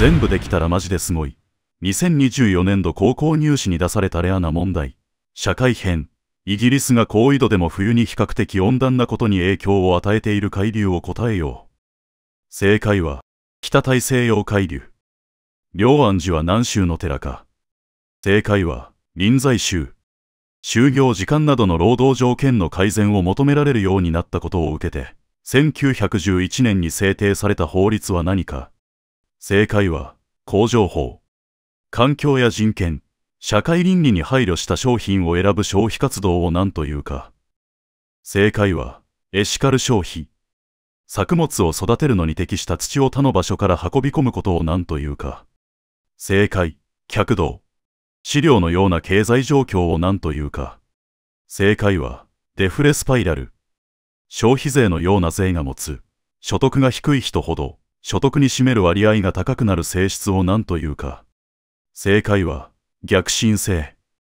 全部できたらマジですごい。2024年度高校入試に出されたレアな問題。社会編。イギリスが高緯度でも冬に比較的温暖なことに影響を与えている海流を答えよう。正解は、北大西洋海流。両安寺は南州の寺か。正解は、臨済宗。就業時間などの労働条件の改善を求められるようになったことを受けて、1911年に制定された法律は何か、正解は、工場法。環境や人権、社会倫理に配慮した商品を選ぶ消費活動を何というか。正解は、エシカル消費。作物を育てるのに適した土を他の場所から運び込むことを何というか。正解、客道。資料のような経済状況を何というか。正解は、デフレスパイラル。消費税のような税が持つ、所得が低い人ほど、所得に占める割合が高くなる性質を何というか正解は逆進性